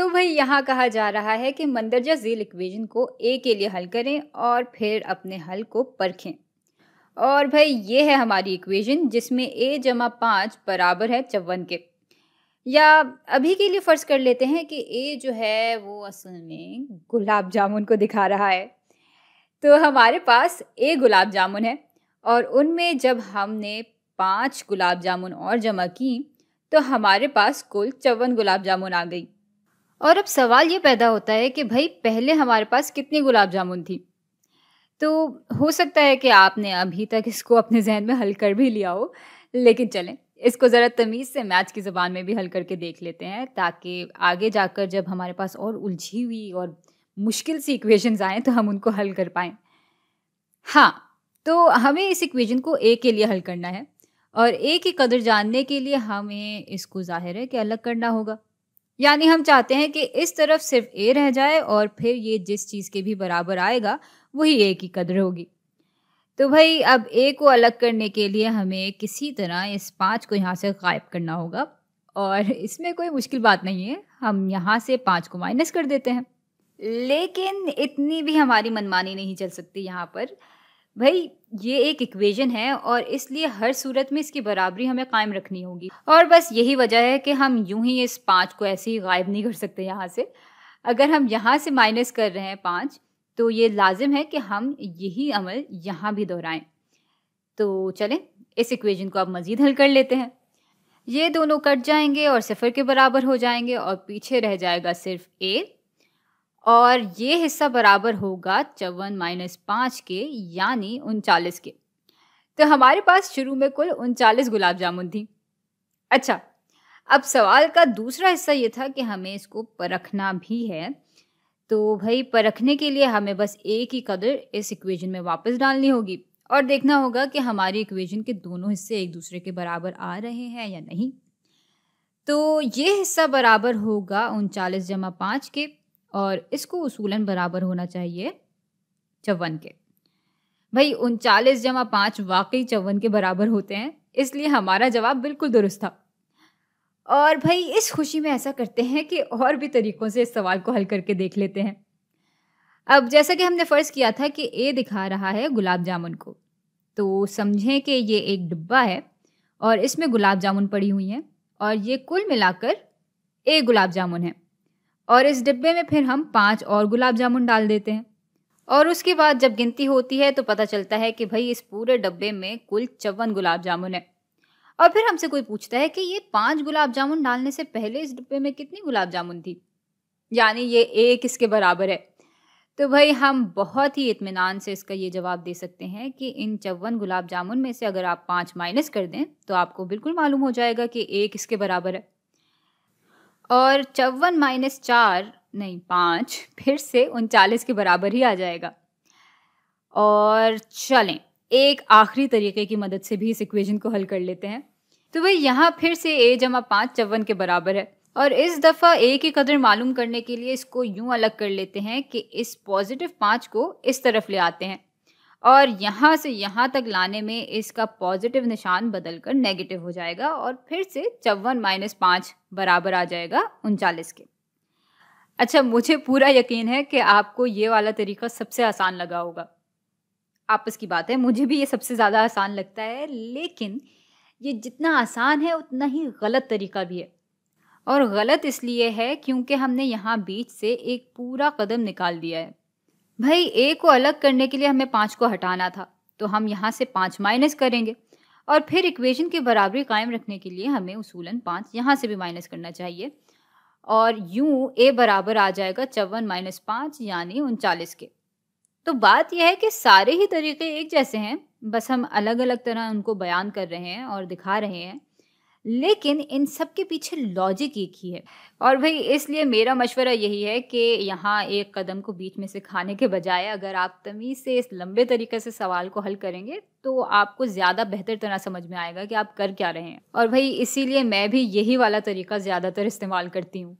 तो भाई यहाँ कहा जा रहा है कि मंदरजा झील इक्वेजन को ए के लिए हल करें और फिर अपने हल को परखें और भाई ये है हमारी इक्वेजन जिसमें ए जमा पाँच बराबर है चौवन के या अभी के लिए फ़र्ज़ कर लेते हैं कि ए जो है वो असल में गुलाब जामुन को दिखा रहा है तो हमारे पास ए गुलाब जामुन है और उनमें जब हमने पाँच गुलाब जामुन और जमा की तो हमारे पास कुल चौवन गुलाब जामुन आ गई और अब सवाल ये पैदा होता है कि भाई पहले हमारे पास कितनी गुलाब जामुन थी तो हो सकता है कि आपने अभी तक इसको अपने जहन में हल कर भी लिया हो लेकिन चलें इसको ज़रा तमीज़ से मैच की ज़बान में भी हल करके देख लेते हैं ताकि आगे जाकर जब हमारे पास और उलझी हुई और मुश्किल सी इक्वेशंस आएँ तो हम उनको हल कर पाएँ हाँ तो हमें इस इक्वेशन को ए के लिए हल करना है और ए की कदर जानने के लिए हमें इसको ज़ाहिर है कि अलग करना होगा यानी हम चाहते हैं कि इस तरफ सिर्फ ए रह जाए और फिर ये जिस चीज़ के भी बराबर आएगा वही ए की कदर होगी तो भाई अब ए को अलग करने के लिए हमें किसी तरह इस पाँच को यहाँ से गायब करना होगा और इसमें कोई मुश्किल बात नहीं है हम यहाँ से पाँच को माइनस कर देते हैं लेकिन इतनी भी हमारी मनमानी नहीं चल सकती यहाँ पर भाई ये एक इक्वेशन है और इसलिए हर सूरत में इसकी बराबरी हमें कायम रखनी होगी और बस यही वजह है कि हम यूं ही इस पाँच को ऐसे ही गायब नहीं कर सकते यहाँ से अगर हम यहाँ से माइनस कर रहे हैं पाँच तो ये लाजिम है कि हम यही अमल यहाँ भी दोहराएं तो चलें इस इक्वेशन को आप मज़ीद हल कर लेते हैं ये दोनों कट जाएंगे और सिफर के बराबर हो जाएंगे और पीछे रह जाएगा सिर्फ ए और ये हिस्सा बराबर होगा चौवन माइनस पाँच के यानी उनचालीस के तो हमारे पास शुरू में कुल उनचालीस गुलाब जामुन थी अच्छा अब सवाल का दूसरा हिस्सा ये था कि हमें इसको परखना भी है तो भाई परखने के लिए हमें बस एक ही कदर इस इक्वेशन में वापस डालनी होगी और देखना होगा कि हमारी इक्वेशन के दोनों हिस्से एक दूसरे के बराबर आ रहे हैं या नहीं तो ये हिस्सा बराबर होगा उनचालीस जमा पाँच के और इसको उसूलन बराबर होना चाहिए चौवन के भाई उनचालीस जमा पाँच वाकई चौवन के बराबर होते हैं इसलिए हमारा जवाब बिल्कुल दुरुस्त था और भाई इस खुशी में ऐसा करते हैं कि और भी तरीक़ों से इस सवाल को हल करके देख लेते हैं अब जैसा कि हमने फ़र्ज़ किया था कि ए दिखा रहा है गुलाब जामुन को तो समझें कि ये एक डिब्बा है और इसमें गुलाब जामुन पड़ी हुई हैं और ये कुल मिलाकर ए गुलाब जामुन है और इस डिब्बे में फिर हम पाँच और गुलाब जामुन डाल देते हैं और उसके बाद जब गिनती होती है तो पता चलता है कि भाई इस पूरे डब्बे में कुल चौवन गुलाब जामुन है और फिर हमसे कोई पूछता है कि ये पांच गुलाब जामुन डालने से पहले इस डिब्बे में कितनी गुलाब जामुन थी यानी ये एक इसके बराबर है तो भाई हम बहुत ही इतमान से इसका ये जवाब दे सकते हैं कि इन चौवन गुलाब जामुन में से अगर आप पाँच माइनस कर दें तो आपको बिल्कुल मालूम हो जाएगा कि एक इसके बराबर है और चौवन माइनस चार नहीं पाँच फिर से उनचालीस के बराबर ही आ जाएगा और चलें एक आखिरी तरीके की मदद से भी इस इक्वेशन को हल कर लेते हैं तो भाई यहाँ फिर से ए जमा पाँच चौवन के बराबर है और इस दफ़ा ए की कदर मालूम करने के लिए इसको यूँ अलग कर लेते हैं कि इस पॉजिटिव पाँच को इस तरफ ले आते हैं और यहाँ से यहाँ तक लाने में इसका पॉजिटिव निशान बदल कर नेगेटिव हो जाएगा और फिर से चौवन माइनस पाँच बराबर आ जाएगा उनचालीस के अच्छा मुझे पूरा यकीन है कि आपको ये वाला तरीका सबसे आसान लगा होगा आपस की बात है मुझे भी ये सबसे ज़्यादा आसान लगता है लेकिन ये जितना आसान है उतना ही गलत तरीका भी है और गलत इसलिए है क्योंकि हमने यहाँ बीच से एक पूरा कदम निकाल दिया है भाई ए को अलग करने के लिए हमें पाँच को हटाना था तो हम यहाँ से पाँच माइनस करेंगे और फिर इक्वेशन की बराबरी कायम रखने के लिए हमें उसूलन पाँच यहाँ से भी माइनस करना चाहिए और यूँ ए बराबर आ जाएगा चौवन माइनस पाँच यानी उनचालीस के तो बात यह है कि सारे ही तरीके एक जैसे हैं बस हम अलग अलग तरह उनको बयान कर रहे हैं और दिखा रहे हैं लेकिन इन सब के पीछे लॉजिक एक ही है और भाई इसलिए मेरा मशवरा यही है कि यहाँ एक कदम को बीच में से खाने के बजाय अगर आप तमीज़ से इस लंबे तरीके से सवाल को हल करेंगे तो आपको ज़्यादा बेहतर तरह समझ में आएगा कि आप कर क्या रहे हैं और भाई इसीलिए मैं भी यही वाला तरीका ज़्यादातर इस्तेमाल करती हूँ